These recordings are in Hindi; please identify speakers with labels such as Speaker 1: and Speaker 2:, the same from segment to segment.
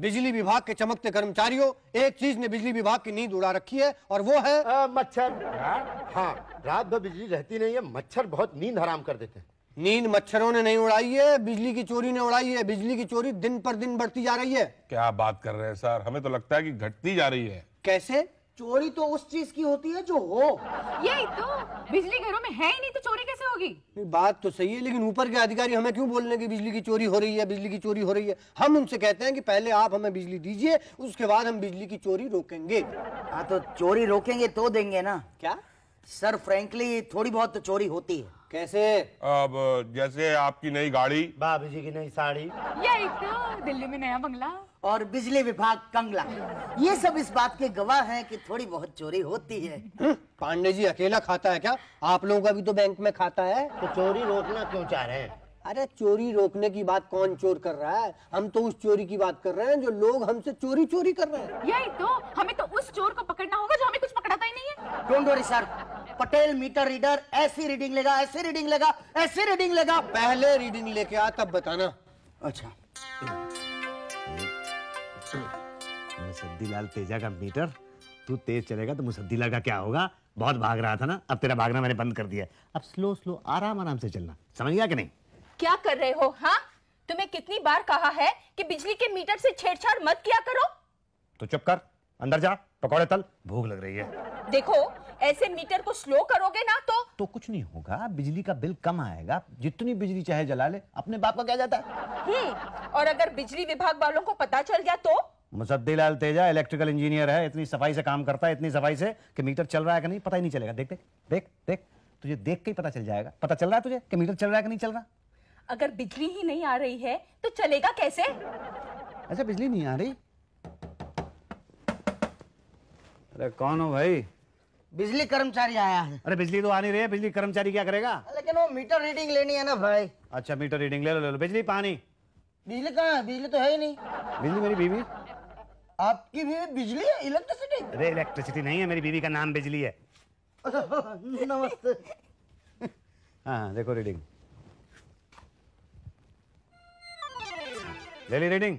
Speaker 1: बिजली विभाग के चमकते कर्मचारियों एक चीज ने बिजली विभाग की नींद उड़ा रखी है और वो है आ, मच्छर हाँ रात भर बिजली रहती नहीं है मच्छर बहुत नींद हराम कर देते हैं नींद मच्छरों ने नहीं उड़ाई है बिजली की चोरी ने उड़ाई है बिजली की चोरी दिन पर दिन बढ़ती जा रही है
Speaker 2: क्या बात कर रहे हैं सर हमें तो लगता है कि घटती जा रही है
Speaker 1: कैसे चोरी तो उस चीज की होती है जो हो यही तो बिजली घरों में है ही नहीं तो चोरी कैसे होगी बात तो सही है लेकिन ऊपर के अधिकारी हमें क्यों बोलने की बिजली की चोरी हो रही है बिजली की चोरी हो रही है हम उनसे कहते हैं कि पहले
Speaker 3: आप हमें बिजली दीजिए उसके बाद हम बिजली की चोरी रोकेंगे हाँ तो चोरी रोकेंगे तो देंगे ना क्या सर फ्रेंकली थोड़ी बहुत तो चोरी होती है कैसे अब
Speaker 4: जैसे आपकी नई गाड़ी भाभी जी की नई साड़ी
Speaker 3: यही तो दिल्ली में नया बंगला और बिजली विभाग कंगला ये सब इस बात के गवाह हैं कि थोड़ी बहुत चोरी होती है हम्म,
Speaker 1: पांडे जी अकेला खाता है क्या आप लोगों का भी तो बैंक में खाता है तो
Speaker 3: चोरी रोकना
Speaker 1: क्यों चाह रहे हैं अरे चोरी रोकने की बात कौन चोर कर रहा है हम तो उस चोरी की बात कर रहे हैं
Speaker 3: जो लोग हमसे चोरी चोरी कर रहे हैं यही तो हमें तो उस चोर को पकड़ना होगा जो हमें कुछ पकड़ाता ही नहीं है don't worry sir Patel meter reader ऐसी रीडिंग लेगा ऐसी रीडिंग लेगा ऐसी रीडिंग लेगा पहले रीडिंग लेके आ तब बताना अच्छा
Speaker 2: मुसद्दी लाल तेजा का मीटर तू तेज चलेगा तो मुसद्दी लाल का क्या होगा बहुत भाग रहा था ना अब तेरा भागना मैंने बंद कर दिया अब स्लो स्लो आराम आराम से चलना समझ गया कि नहीं
Speaker 5: क्या कर रहे हो हाँ तुम्हें कितनी बार कहा है कि बिजली के मीटर से छेड़छाड़ मत किया करो
Speaker 2: तो चुप कर अंदर जा पकौड़े तल भूख लग रही है
Speaker 5: देखो ऐसे मीटर को स्लो करोगे ना तो
Speaker 2: तो कुछ नहीं होगा बिजली का बिल कम आएगा जितनी बिजली चाहे जला ले अपने बाप का क्या जाता है हम्म,
Speaker 5: और अगर बिजली विभाग वालों को पता चल गया तो
Speaker 2: मुसद्दी लाल तेजा इलेक्ट्रिकल इंजीनियर है इतनी सफाई से काम करता है इतनी सफाई से कि मीटर चल रहा है कि नहीं पता ही नहीं चलेगा देख देख देख देख तुझे देख के ही पता चल जाएगा पता चल रहा है तुझे कि मीटर चल रहा है कि नहीं चल रहा
Speaker 5: अगर बिजली ही नहीं आ रही है तो चलेगा कैसे अच्छा
Speaker 2: बिजली नहीं आ रही अरे कौन हो भाई बिजली कर्मचारी आया है अरे बिजली तो आ नहीं रही है बिजली कर्मचारी क्या करेगा
Speaker 3: लेकिन वो मीटर रीडिंग लेनी है ना
Speaker 2: भाई अच्छा मीटर रीडिंग ले लो ले लो बिजली पानी
Speaker 3: बिजली कहाँ बिजली तो है ही नहीं बिजली मेरी बीवी आपकी भी बिजली है इलेक्ट्रिसिटी अरे
Speaker 2: इलेक्ट्रिसिटी नहीं है मेरी बीवी का नाम बिजली है
Speaker 3: नमस्ते
Speaker 2: हाँ, हाँ देखो रीडिंग ले ली रीडिंग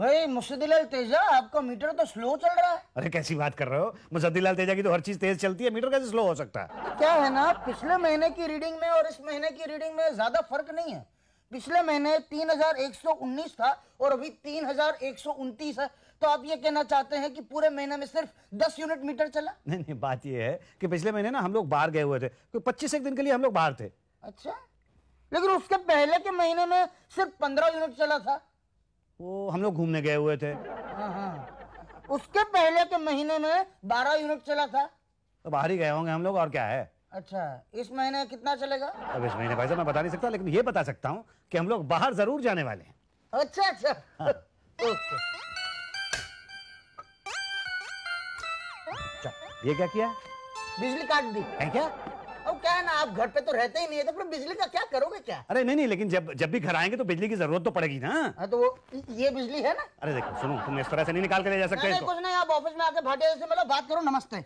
Speaker 2: भाई मुसद्दीलाल तेजा आपका मीटर तो स्लो चल रहा है अरे कैसी बात कर रहे हो मुसद्दीलाल तेजा की तो हर चीज तेज चलती है मीटर कैसे स्लो हो सकता है
Speaker 3: तो क्या है ना पिछले महीने की रीडिंग में और इस महीने की रीडिंग में ज्यादा फर्क नहीं है पिछले महीने तीन हजार एक सौ उन्नीस था और अभी तीन हजार एक सौ उनतीस है तो आप ये कहना चाहते हैं कि पूरे महीने में सिर्फ दस यूनिट मीटर चला
Speaker 2: नहीं नहीं बात ये है कि पिछले महीने ना हम लोग बाहर गए हुए थे कोई पच्चीस एक दिन के लिए हम लोग बाहर थे
Speaker 3: अच्छा लेकिन उसके पहले के महीने में सिर्फ पंद्रह यूनिट चला था
Speaker 2: वो हम लोग घूमने गए हुए थे हाँ,
Speaker 3: हाँ। उसके पहले के महीने में बारह यूनिट चला था
Speaker 2: तो बाहर ही गए होंगे हम लोग और क्या है
Speaker 3: अच्छा इस महीने कितना चलेगा
Speaker 2: अब इस महीने भाई साहब मैं बता नहीं सकता लेकिन ये बता सकता हूँ कि हम लोग बाहर जरूर जाने वाले
Speaker 3: हैं अच्छा अच्छा हाँ। ओके ये क्या किया बिजली काट दी है क्या अब क्या है ना आप घर पे तो रहते ही नहीं है तो फिर बिजली का क्या करोगे क्या
Speaker 2: अरे नहीं नहीं लेकिन जब जब भी घर आएंगे तो बिजली की जरूरत तो पड़ेगी ना हाँ, तो
Speaker 3: वो ये बिजली है ना
Speaker 2: अरे देखो सुनो तुम इस तरह से नहीं निकाल के ले जा सकते नहीं, नहीं, कुछ
Speaker 3: नहीं आप ऑफिस में आके भाटिया से मतलब बात करो नमस्ते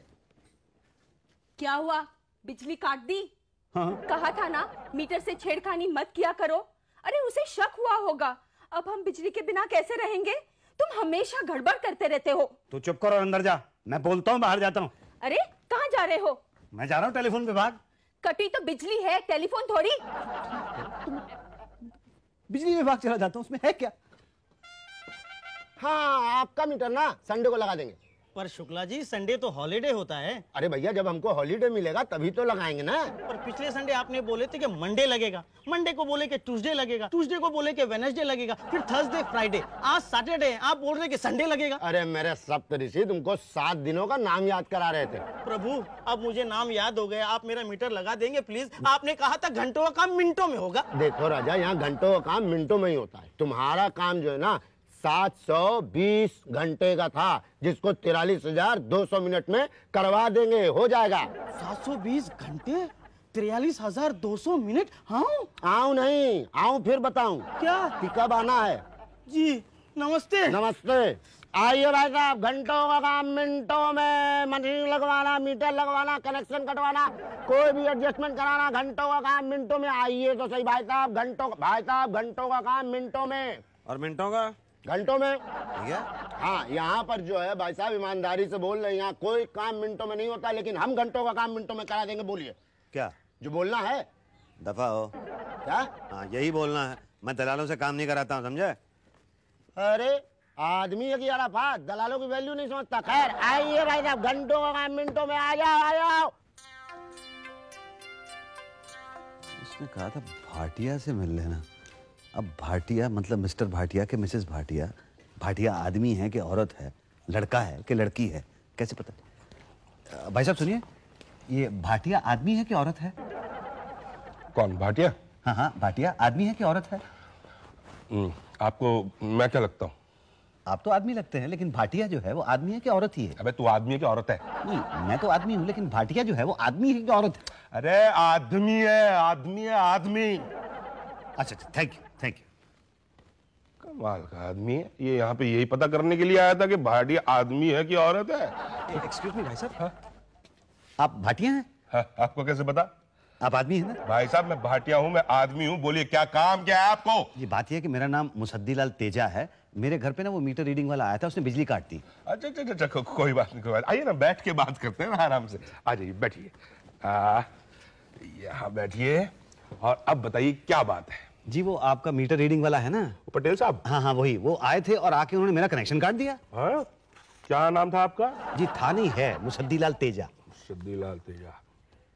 Speaker 3: क्या हुआ बिजली काट दी
Speaker 5: हाँ? कहा था ना मीटर से छेड़खानी मत किया करो अरे उसे शक हुआ होगा अब हम बिजली के बिना कैसे रहेंगे तुम हमेशा गड़बड़ करते रहते हो
Speaker 2: तो चुप करो अंदर जा मैं बोलता हूँ बाहर जाता हूँ
Speaker 5: अरे कहाँ जा रहे हो
Speaker 2: मैं जा रहा हूँ टेलीफोन विभाग
Speaker 5: कटी तो बिजली है टेलीफोन थोड़ी
Speaker 4: बिजली विभाग चला जाता हूँ उसमें है क्या हाँ आपका मीटर ना संडे को लगा देंगे पर शुक्ला जी संडे तो हॉलीडे होता है अरे भैया जब हमको हॉलीडे मिलेगा तभी तो लगाएंगे ना पर पिछले संडे आपने बोले थे कि मंडे लगेगा मंडे को बोले कि ट्यूसडे लगेगा ट्यूसडे को बोले कि वेनसडे लगेगा फिर थर्सडे फ्राइडे आज सैटरडे आप बोल रहे कि संडे लगेगा अरे मेरे सप्त ऋषि तुमको सात दिनों का नाम याद करा रहे थे प्रभु अब मुझे नाम याद हो गया आप मेरा मीटर लगा देंगे प्लीज आपने कहा था घंटों का काम मिनटों में होगा देखो राजा यहाँ घंटों का काम मिनटों में ही होता है तुम्हारा काम जो है ना 720 घंटे का था जिसको तिरालीस हजार दो सौ मिनट में करवा देंगे हो जाएगा 720 घंटे तिरयालीस हजार दो सौ मिनट हाँ आऊ नहीं आऊ फिर बताऊँ क्या कि कब आना है जी नमस्ते नमस्ते आइए भाई साहब घंटों का काम मिनटों में मशीन लगवाना मीटर लगवाना कनेक्शन कटवाना कोई भी एडजस्टमेंट कराना घंटों का काम मिनटों में आइए तो सही भाई साहब घंटों भाई साहब घंटों का काम मिनटों में और मिनटों का घंटों में है हाँ यहाँ पर जो है भाई साहब ईमानदारी से बोल रहे हैं यहाँ कोई काम मिनटों में नहीं होता लेकिन हम घंटों का काम मिनटों में करा देंगे बोलिए क्या जो बोलना है
Speaker 2: दफा हो क्या हाँ यही बोलना है मैं दलालों से काम नहीं कराता हूँ समझे
Speaker 4: अरे आदमी है कि यार दलालों की वैल्यू नहीं समझता खैर आइए भाई साहब घंटों का काम मिनटों में आ जाओ आ जाओ
Speaker 2: उसने कहा था भाटिया से मिल लेना अब भाटिया मतलब मिस्टर भाटिया के मिसेस भाटिया भाटिया आदमी है कि औरत है लड़का है कि लड़की है कैसे पता भाई साहब सुनिए ये भाटिया आदमी है कि औरत है कौन भाटिया हाँ हाँ भाटिया आदमी है कि औरत है हम्म, आपको मैं क्या लगता हूँ आप तो आदमी लगते हैं लेकिन भाटिया जो है वो आदमी है कि औरत ही है अबे तू आदमी है कि औरत है नहीं मैं तो आदमी हूँ लेकिन भाटिया जो है वो आदमी है कि औरत है अरे आदमी है आदमी है आदमी अच्छा अच्छा थैंक यू थैंक यू कमाल का आदमी है ये यहाँ पे यही पता करने के लिए आया था कि भाटिया आदमी है कि औरत है एक्सक्यूज मी भाई साहब हाँ? आप भाटिया हैं हाँ, आपको कैसे पता आप आदमी है ना भाई साहब मैं भाटिया हूँ मैं आदमी हूँ बोलिए क्या काम क्या है आपको ये बात यह कि मेरा नाम मुसद्दी लाल तेजा है मेरे घर पे ना वो मीटर रीडिंग वाला आया था उसने बिजली काट दी अच्छा अच्छा अच्छा को, अच्छा, कोई बात नहीं कोई बात आइए ना बैठ के बात करते हैं ना आराम से आ जाइए बैठिए यहाँ बैठिए और अब बताइए क्या बात है जी वो आपका मीटर रीडिंग वाला है ना पटेल साहब हाँ हाँ वही वो आए थे और आके उन्होंने मेरा कनेक्शन काट दिया हाँ? क्या नाम था आपका जी था नहीं है मुसद्दी लाल तेजा मुसद्दी लाल तेजा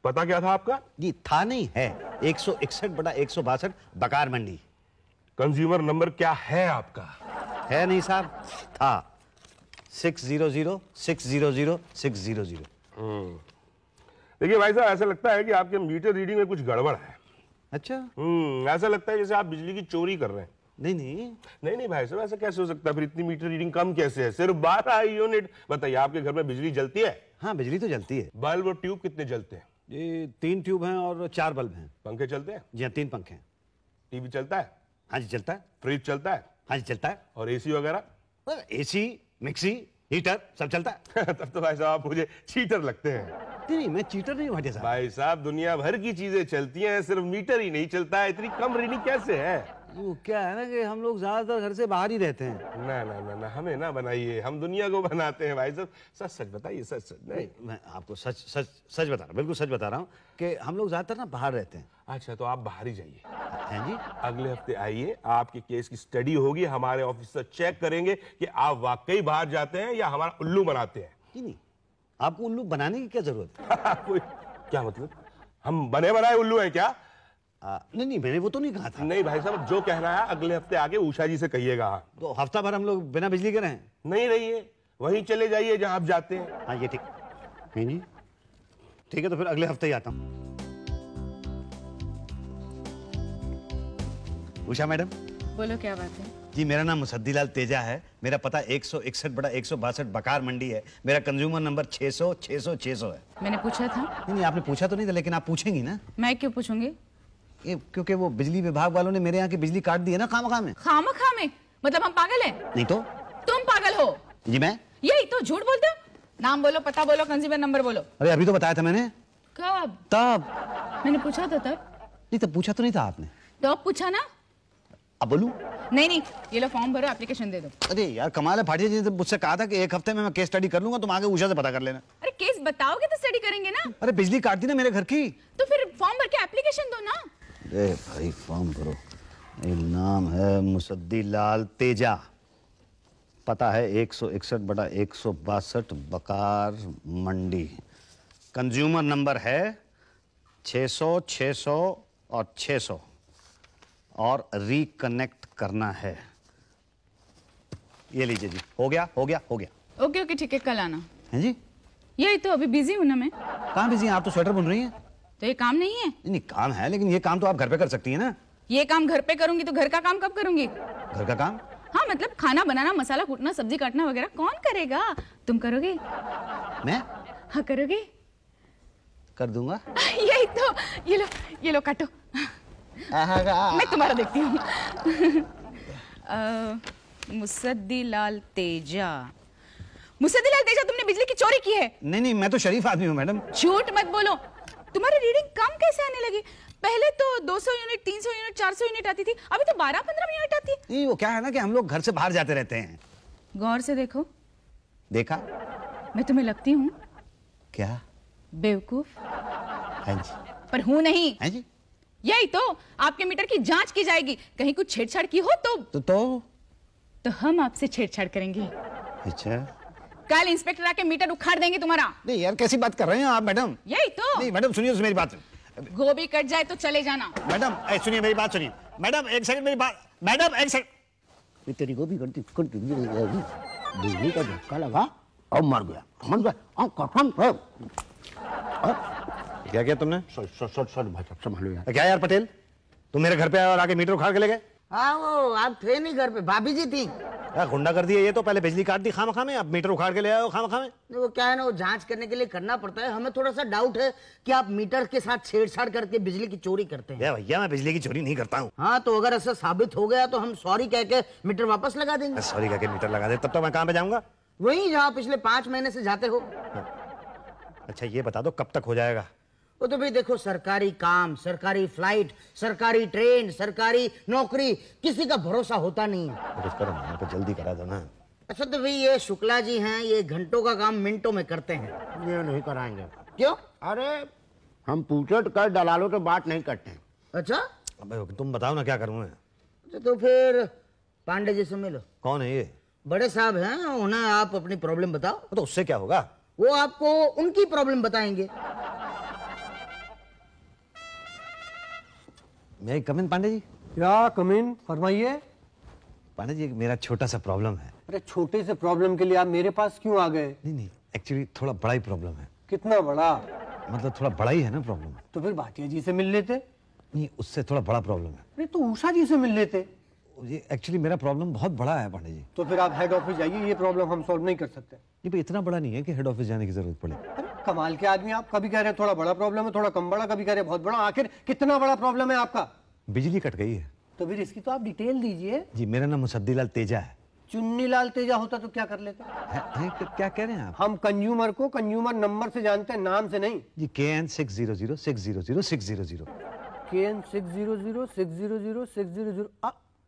Speaker 2: पता क्या था आपका जी था नहीं है एक सौ इकसठ बटा एक सौ बासठ बकार मंडी कंज्यूमर नंबर क्या है आपका है नहीं साहब था six zero zero six zero zero six zero zero देखिए भाई साहब ऐसा लगता है कि आपके मीटर रीडिंग में कुछ गड़बड़ है अच्छा हम्म ऐसा लगता है जैसे आप बिजली की चोरी कर रहे हैं नहीं नहीं नहीं नहीं भाई साहब ऐसा कैसे हो सकता है फिर इतनी मीटर रीडिंग कम कैसे है सिर्फ बारह यूनिट बताइए आपके घर में बिजली जलती है हाँ बिजली तो जलती है बल्ब और ट्यूब कितने जलते हैं ये तीन ट्यूब हैं और चार बल्ब हैं पंखे चलते हैं जी हाँ तीन पंखे हैं टीवी चलता है हाँ जी चलता है फ्रिज चलता है हाँ जी चलता है और एसी वगैरह एसी मिक्सी हीटर सब चलता है तब तो भाई साहब मुझे चीटर लगते हैं नहीं मैं चीटर नहीं हूँ साहब भाई साहब दुनिया भर की चीजें चलती हैं सिर्फ मीटर ही नहीं चलता है इतनी कम रीडिंग कैसे है वो क्या है ना कि हम लोग ज्यादातर घर से बाहर ही रहते हैं ना ना ना ना हमें ना बनाइए हम दुनिया को बनाते हैं भाई साहब सच सच बताइए सच सच नहीं मैं आपको सच सच सच बता रहा हूँ बिल्कुल सच बता रहा हूँ कि हम लोग ज्यादातर ना बाहर रहते हैं अच्छा तो आप बाहर ही जाइए हैं जी अगले हफ्ते आइए आपके केस की स्टडी होगी हमारे ऑफिसर चेक करेंगे कि आप वाकई बाहर जाते हैं या हमारा उल्लू बनाते हैं नहीं आपको उल्लू बनाने की क्या जरूरत है क्या मतलब हम बने बनाए उल्लू है क्या नहीं नहीं मैंने वो तो नहीं कहा था नहीं भाई साहब जो कह रहा है अगले हफ्ते आके उषा जी से कहिएगा तो हफ्ता भर हम लोग बिना बिजली के रहे नहीं रहिए वहीं चले जाइए जहाँ आप जाते हैं हाँ ये ठीक जी ठीक है तो फिर अगले हफ्ते ही आता हूँ उषा मैडम
Speaker 5: बोलो क्या बात है
Speaker 2: जी मेरा नाम मुसद्दीलाल तेजा है मेरा पता एक सौ इकसठ बड़ा एक सौ बासठ बकार मंडी है मेरा कंज्यूमर नंबर छह सौ छह सौ छह सौ है मैंने पूछा था नहीं नहीं आपने पूछा तो नहीं था लेकिन आप पूछेंगी ना मैं क्यों पूछूंगी क्योंकि वो बिजली विभाग वालों ने मेरे यहाँ की बिजली काट दी है ना खामा खामे
Speaker 5: खामा खामे मतलब हम पागल हैं नहीं तो तुम पागल हो जी मैं यही तो झूठ बोलते हो नाम बोलो पता बोलो कंज्यूमर नंबर बोलो
Speaker 2: अरे अभी तो बताया था मैंने कब तब मैंने पूछा था तब नहीं तब पूछा तो नहीं था आपने
Speaker 5: तो अब पूछा ना अब बोलू नहीं नहीं ये लो फॉर्म भरो एप्लीकेशन दे दो
Speaker 2: अरे यार कमाल है भाटिया जी ने मुझसे कहा था कि एक हफ्ते में मैं केस स्टडी कर लूंगा तुम आगे उषा से पता कर लेना
Speaker 5: अरे केस बताओगे तो स्टडी करेंगे ना
Speaker 2: अरे बिजली काट दी ना मेरे घर की
Speaker 5: तो फिर फॉर्म भर के एप्लीकेशन दो ना
Speaker 2: अरे भाई फॉर्म भरो नाम है मुसद्दी लाल तेजा पता है एक सौ इकसठ बटा एक सौ बासठ बकार मंडी कंज्यूमर नंबर है छः सौ छः सौ और छः सौ और रिकनेक्ट करना है ये लीजिए जी हो गया हो गया हो गया
Speaker 5: ओके ओके ठीक है कल आना है जी यही तो अभी बिजी हूँ ना मैं
Speaker 2: कहाँ बिजी हैं आप तो स्वेटर बुन रही हैं तो ये काम नहीं है नहीं काम है लेकिन ये काम तो आप घर पे कर सकती है ना
Speaker 5: ये काम घर पे करूंगी तो घर का काम कब करूंगी घर का काम हाँ मतलब खाना बनाना मसाला कूटना सब्जी काटना वगैरह कौन करेगा तुम करोगे मैं हाँ करोगे कर दूंगा यही तो ये लो ये लो काटो मैं तुम्हारा देखती हूँ मुसद्दी लाल तेजा मुसद्दी लाल तेजा तुमने बिजली की चोरी की है
Speaker 2: नहीं नहीं मैं तो शरीफ आदमी हूँ मैडम
Speaker 5: झूठ मत बोलो तुम्हारी रीडिंग कम कैसे आने लगी पहले तो 200 यूनिट 300 यूनिट 400 यूनिट आती थी अभी तो 12 15 यूनिट आती है
Speaker 2: नहीं वो क्या है ना कि हम लोग घर से बाहर जाते रहते हैं गौर से देखो देखा
Speaker 5: मैं तुम्हें लगती हूँ क्या बेवकूफ हाँ पर हूँ नहीं हाँ जी यही तो आपके मीटर की जांच की जाएगी कहीं कुछ छेड़छाड़ की हो तो तो, तो? तो हम आपसे छेड़छाड़ करेंगे अच्छा कल इंस्पेक्टर आके मीटर उखाड़ देंगे तुम्हारा
Speaker 2: नहीं यार कैसी बात कर रहे हैं आप मैडम यही तो नहीं मैडम सुनिए मेरी बात
Speaker 5: गोभी कट जाए तो चले जाना
Speaker 2: मैडम सुनिए मेरी बात सुनिए मैडम एक सेकंड मेरी बात मैडम एक
Speaker 4: सेकंड तेरी गोभी कटती कटती बिजली का झटका लगा अब मर गया समझ गए और हाँ, कसम हाँ। क्या किया तुमने सॉरी सॉरी सॉरी भाई साहब संभालो यार क्या यार पटेल तुम मेरे घर
Speaker 2: पे आए और आके मीटर उखाड़ के ले गए
Speaker 3: हाँ वो आप थे नहीं घर पे भाभी जी थी
Speaker 2: हाँ, गुंडा कर दिया ये तो पहले बिजली काट दी खाम खामे आप मीटर उखाड़ के ले आए खाम खामे
Speaker 3: वो क्या है ना वो जांच करने के लिए करना पड़ता है हमें थोड़ा सा डाउट है कि आप मीटर के साथ छेड़छाड़ करके बिजली की चोरी करते
Speaker 2: हैं भैया मैं बिजली की चोरी नहीं करता हूँ
Speaker 3: हाँ तो अगर ऐसा साबित हो गया तो हम सॉरी कह के मीटर वापस लगा देंगे
Speaker 2: सॉरी कह के मीटर लगा दे तब तो मैं कहाँ पे जाऊंगा
Speaker 3: वही जहाँ पिछले पांच महीने से जाते हो हाँ।
Speaker 2: अच्छा ये बता दो कब तक हो जाएगा
Speaker 3: वो तो भाई देखो सरकारी काम सरकारी फ्लाइट सरकारी ट्रेन सरकारी नौकरी किसी का भरोसा होता नहीं
Speaker 2: है कुछ करो ना तो जल्दी करा दो ना
Speaker 3: अच्छा तो भाई ये शुक्ला जी हैं ये घंटों का काम मिनटों में करते हैं ये नहीं कराएंगे क्यों
Speaker 4: अरे हम पूछो तो कर दलालों तो बात नहीं करते हैं अच्छा अबे तुम बताओ ना क्या करूँ अच्छा तो फिर पांडे जी से मिलो कौन है ये बड़े
Speaker 3: साहब हैं उन्हें आप अपनी प्रॉब्लम बताओ तो उससे क्या होगा वो आपको उनकी प्रॉब्लम बताएंगे
Speaker 2: मैं कमिन पांडे जी क्या कमिन फरमाइए पांडे जी मेरा छोटा सा प्रॉब्लम है
Speaker 1: अरे छोटे से प्रॉब्लम के लिए आप मेरे पास क्यों आ गए नहीं नहीं
Speaker 2: एक्चुअली थोड़ा बड़ा ही प्रॉब्लम है
Speaker 1: कितना बड़ा
Speaker 2: मतलब थोड़ा बड़ा ही है ना प्रॉब्लम तो फिर भाटिया जी से मिल लेते नहीं उससे थोड़ा बड़ा प्रॉब्लम है
Speaker 1: नहीं तो उषा जी से मिल लेते
Speaker 2: ये एक्चुअली मेरा प्रॉब्लम बहुत बड़ा है पांडे जी
Speaker 1: तो फिर आप हेड ऑफिस जाइए ये प्रॉब्लम हम सॉल्व नहीं कर सकते
Speaker 2: ये भी इतना बड़ा नहीं है कि हेड ऑफिस जाने की जरूरत पड़े
Speaker 1: कमाल के आदमी आप कभी कह रहे हैं थोड़ा बड़ा प्रॉब्लम है थोड़ा कम बड़ा कभी कह रहे हैं बहुत बड़ा आखिर कितना बड़ा प्रॉब्लम है आपका
Speaker 2: बिजली कट गई है
Speaker 1: तो फिर इसकी तो आप डिटेल दीजिए
Speaker 2: जी मेरा नाम मुसद्दी लाल तेजा है
Speaker 1: चुन्नी लाल तेजा होता तो क्या कर लेते
Speaker 2: है, है, क्या कह रहे हैं आप
Speaker 1: हम कंज्यूमर को कंज्यूमर नंबर से जानते हैं नाम से नहीं
Speaker 2: जी K N six zero zero six zero zero six zero zero
Speaker 1: K N six zero zero six zero zero six zero zero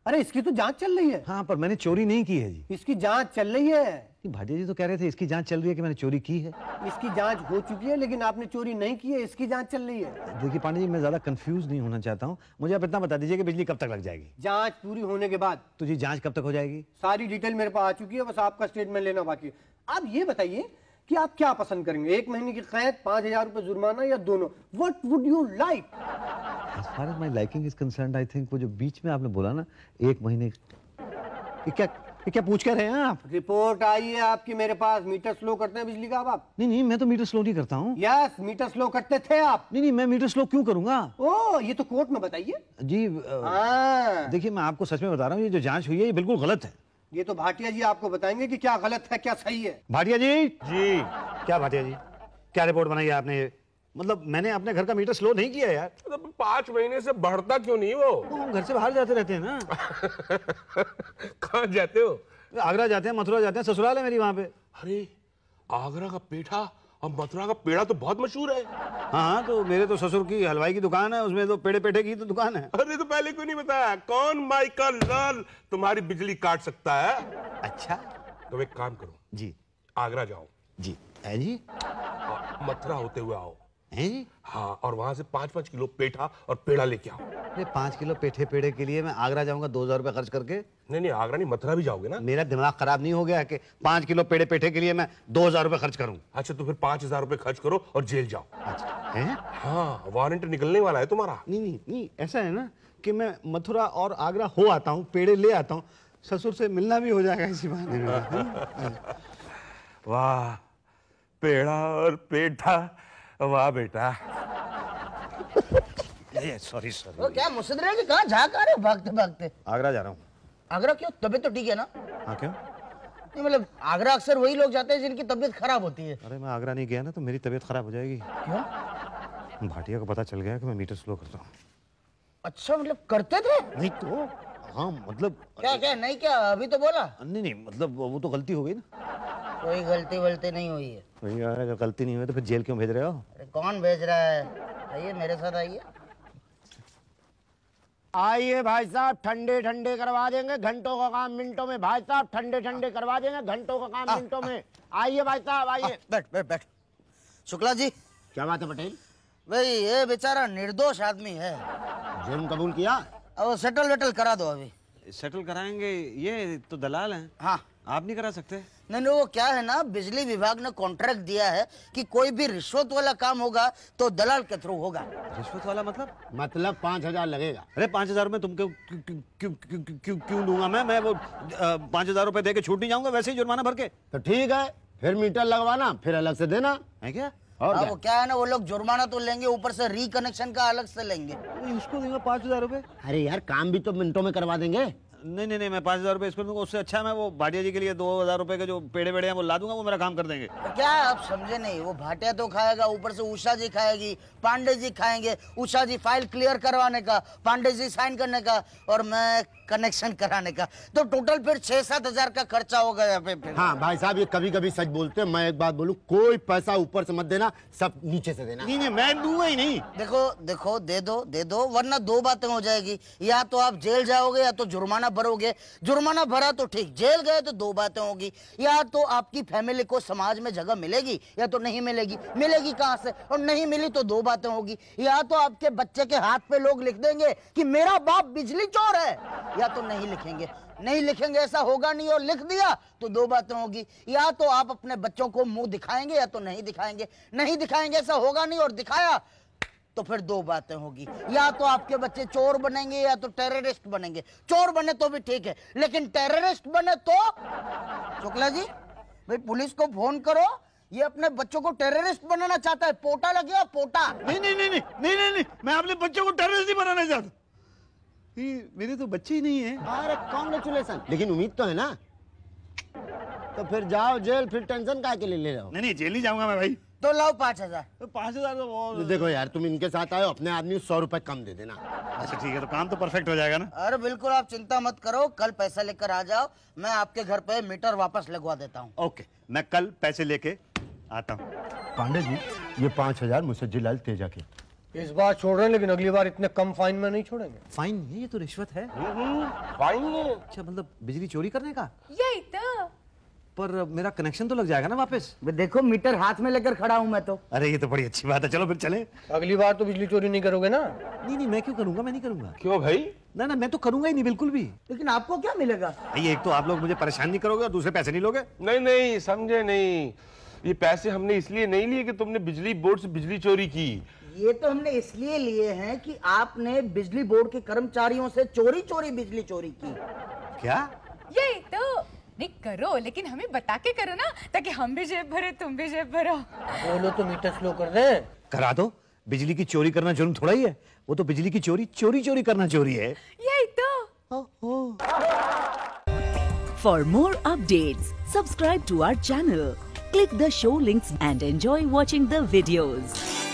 Speaker 1: अरे इसकी तो जांच चल रही है हाँ पर मैंने चोरी नहीं की है जी इसकी जांच चल
Speaker 2: रही है भाटिया जी तो कह रहे थे इसकी जांच चल रही है कि मैंने चोरी की है इसकी जांच हो चुकी है लेकिन आपने चोरी नहीं की है इसकी जांच चल रही है देखिए पांडे जी मैं ज्यादा कंफ्यूज नहीं होना चाहता हूँ मुझे आप इतना बता दीजिए कि बिजली कब तक लग जाएगी जांच पूरी होने के बाद तो जी जांच कब तक हो जाएगी
Speaker 1: सारी डिटेल मेरे पास आ चुकी है बस आपका स्टेटमेंट लेना बाकी आप ये बताइए कि आप क्या पसंद करेंगे एक महीने की कैद पांच हजार रुपए जुर्माना या दोनों what would you like
Speaker 2: as far as my liking is concern I think वो जो बीच में आपने बोला ना एक महीने क्या क्या पूछ कर रहे हैं आप
Speaker 1: रिपोर्ट आई है आपकी मेरे पास मीटर स्लो करते हैं बिजली का आप, आप
Speaker 2: नहीं नहीं मैं तो मीटर स्लो नहीं करता हूँ यस
Speaker 1: मीटर स्लो करते थे आप नहीं नहीं मैं मीटर स्लो क्यों करूंगा ओ ये तो कोर्ट में बताइए
Speaker 2: जी हाँ। देखिए मैं आपको सच में बता रहा हूँ ये जो जांच हुई है ये बिल्कुल गलत है
Speaker 1: ये तो भाटिया जी आपको बताएंगे कि क्या गलत है क्या सही है
Speaker 2: भाटिया जी जी क्या भाटिया जी क्या रिपोर्ट बनाई है आपने मतलब मैंने अपने घर का मीटर स्लो नहीं किया यार तो पांच महीने से बढ़ता क्यों नहीं वो तो हम घर से बाहर जाते रहते हैं ना कहा जाते हो आगरा जाते हैं मथुरा जाते हैं ससुराल है मेरी वहां पे अरे आगरा का पेठा अब मथुरा का पेड़ा तो बहुत मशहूर है हाँ तो मेरे तो ससुर की हलवाई की दुकान है उसमें तो पेड़े पेड़े की तो दुकान है अरे तो पहले क्यों नहीं बताया कौन माइकल लाल तुम्हारी बिजली काट सकता है अच्छा तुम तो एक काम करो जी आगरा जाओ जी है जी मथुरा होते हुए आओ हैं? हाँ और वहाँ से पाँच पाँच किलो पेठा और पेड़ा लेके आओ अरे पाँच किलो पेठे पेड़े के लिए मैं आगरा जाऊँगा दो हजार रुपये खर्च करके नहीं नहीं आगरा नहीं मथुरा भी जाओगे ना मेरा दिमाग खराब नहीं हो गया है कि पाँच किलो पेड़े पेठे के लिए मैं दो हजार रुपये खर्च करूँ अच्छा तो फिर पाँच हजार रुपये खर्च करो और जेल जाओ अच्छा है हाँ वारंट निकलने वाला है तुम्हारा नहीं नहीं नहीं ऐसा है ना कि मैं मथुरा और आगरा हो आता हूँ पेड़े ले आता हूँ ससुर से मिलना भी हो जाएगा इसी बात वाह पेड़ा और पेठा वाह बेटा सॉरी सॉरी
Speaker 3: क्या मुसदरे की कहाँ झाक आ रहे हो भागते भागते आगरा जा रहा हूँ आगरा क्यों तबियत तो ठीक है ना हाँ क्यों नहीं मतलब आगरा अक्सर वही लोग जाते हैं जिनकी तबियत खराब होती है
Speaker 2: अरे मैं आगरा नहीं गया ना तो मेरी तबियत खराब हो जाएगी क्यों भाटिया को पता चल गया कि मैं मीटर स्लो करता हूँ
Speaker 3: अच्छा मतलब करते थे नहीं तो हाँ मतलब क्या क्या नहीं क्या अभी तो बोला नहीं नहीं मतलब वो तो गलती हो गई ना कोई गलती वलती नहीं हुई है
Speaker 2: वही यार अगर गलती नहीं हुई तो फिर जेल क्यों भेज रहे हो
Speaker 4: अरे कौन भेज रहा है आइए मेरे साथ आइए आइए भाई साहब ठंडे ठंडे करवा देंगे घंटों का काम मिनटों में भाई साहब ठंडे ठंडे हाँ। करवा देंगे घंटों का काम हाँ। मिनटों में आइए भाई साहब हाँ, आइए बैठ बैठ बैठ शुक्ला जी
Speaker 3: क्या बात है पटेल भाई ये बेचारा निर्दोष आदमी है जुर्म कबूल किया अब सेटल वेटल करा दो अभी
Speaker 2: सेटल कराएंगे ये तो दलाल हैं हाँ आप नहीं करा सकते
Speaker 3: नहीं नहीं वो क्या है ना बिजली विभाग ने कॉन्ट्रैक्ट दिया है कि कोई भी रिश्वत वाला काम होगा तो दलाल के थ्रू होगा
Speaker 4: रिश्वत वाला मतलब मतलब पाँच हजार लगेगा अरे पाँच हजार में
Speaker 2: तुम क्यों क्यों लूंगा दूंगा मैं मैं वो पाँच हजार रूपए दे के छूट नहीं जाऊंगा वैसे ही जुर्माना भर के
Speaker 4: तो ठीक है फिर मीटर लगवाना फिर अलग से देना है क्या
Speaker 2: और हाँ, वो क्या है ना
Speaker 3: वो लोग जुर्माना तो लेंगे ऊपर से रिकनेक्शन का अलग से लेंगे उसको देंगे पाँच हजार रूपए
Speaker 4: अरे यार काम भी तो मिनटों में करवा देंगे
Speaker 2: नहीं नहीं नहीं मैं पाँच हज़ार रुपये इसको दूंगा उससे अच्छा मैं वो भाटिया जी के लिए दो हज़ार रुपये के जो पेड़े पेड़े हैं वो ला दूंगा वो मेरा काम कर देंगे तो
Speaker 3: क्या आप समझे नहीं वो भाटिया तो खाएगा ऊपर से उषा जी खाएगी पांडे जी खाएंगे उषा जी फाइल क्लियर करवाने का पांडे जी साइन करने का और मैं कनेक्शन कराने का तो टोटल फिर छह सात हजार का खर्चा होगा यहाँ पे
Speaker 4: हाँ भाई साहब ये कभी कभी सच बोलते हैं मैं एक बात बोलूँ कोई पैसा ऊपर से मत देना सब नीचे से देना नहीं मैं दूंगा ही नहीं देखो देखो दे दो दे दो वरना दो बातें हो जाएगी या
Speaker 3: तो आप जेल जाओगे या तो जुर्माना जुर्माना भरोगे जुर्माना भरा तो ठीक जेल गए तो दो बातें होगी या तो आपकी फैमिली को समाज में जगह मिलेगी या तो नहीं मिलेगी मिलेगी कहाँ से और नहीं मिली तो दो बातें होगी या तो आपके बच्चे के हाथ पे लोग लिख देंगे कि मेरा बाप बिजली चोर है या तो नहीं लिखेंगे नहीं लिखेंगे ऐसा होगा नहीं और लिख दिया तो दो बातें होगी या तो आप अपने बच्चों को मुंह दिखाएंगे या तो नहीं दिखाएंगे नहीं दिखाएंगे ऐसा होगा नहीं और दिखाया तो फिर दो बातें होगी या तो आपके बच्चे चोर बनेंगे या तो टेररिस्ट बनेंगे चोर बने तो भी ठीक है लेकिन टेररिस्ट बने तो शुक्ला जी भाई पुलिस को फोन करो ये अपने बच्चों को टेररिस्ट बनाना चाहता है पोटा
Speaker 2: लगे पोटा नहीं नहीं नहीं नहीं नहीं नहीं, नहीं। मैं अपने बच्चों को टेररिस्ट नहीं बनाना चाहता
Speaker 4: मेरे तो बच्चे ही नहीं है अरे कॉन्ग्रेचुलेसन लेकिन उम्मीद तो है ना तो फिर जाओ जेल फिर टेंशन का के लिए ले जाओ नहीं नहीं जेल ही जाऊंगा मैं भाई तो लाओ पाँच हजार तो पाँच
Speaker 3: हजार तो बहुत देखो यार
Speaker 4: तुम इनके साथ आयो अपने आदमी सौ रुपए कम दे देना अच्छा ठीक है तो काम तो परफेक्ट हो जाएगा ना
Speaker 3: अरे बिल्कुल आप चिंता मत करो कल पैसा लेकर आ जाओ मैं आपके घर पे मीटर वापस लगवा देता हूँ
Speaker 2: ओके मैं कल पैसे लेके आता हूँ
Speaker 4: पांडे जी ये पाँच हजार मुसजी लाल तेजा के
Speaker 1: इस बार छोड़ रहे हैं लेकिन अगली बार इतने कम फाइन में नहीं छोड़ेंगे फाइन नहीं ये तो
Speaker 2: रिश्वत है फाइन हम्म, नहीं अच्छा मतलब बिजली चोरी करने का यही पर मेरा कनेक्शन तो लग जाएगा ना वापस देखो मीटर हाथ में लेकर खड़ा हूँ मैं तो अरे ये तो बड़ी अच्छी बात है चलो फिर चले अगली बार तो बिजली चोरी नहीं करोगे ना नहीं नहीं मैं क्यों करूंगा मैं नहीं करूंगा क्यों भाई ना ना मैं तो करूंगा ही नहीं बिल्कुल भी लेकिन आपको क्या मिलेगा भाई एक तो आप लोग मुझे परेशान नहीं करोगे और दूसरे पैसे नहीं लोगे नहीं नहीं समझे नहीं ये पैसे हमने इसलिए नहीं लिए कि तुमने बिजली बोर्ड से बिजली चोरी की
Speaker 3: ये तो हमने इसलिए लिए हैं कि आपने बिजली बोर्ड के कर्मचारियों से चोरी चोरी बिजली चोरी की
Speaker 2: क्या
Speaker 5: ये नहीं करो लेकिन हमें बता के करो ना ताकि हम भी जेब भरे तुम भी जेब भरो
Speaker 3: बोलो तो मीटर स्लो कर दे
Speaker 2: करा दो बिजली की चोरी करना जुर्म थोड़ा ही है वो तो बिजली की चोरी चोरी चोरी करना चोरी है
Speaker 5: यही तो
Speaker 2: for more update
Speaker 5: subscribe to our channel click the show links and enjoy watching the videos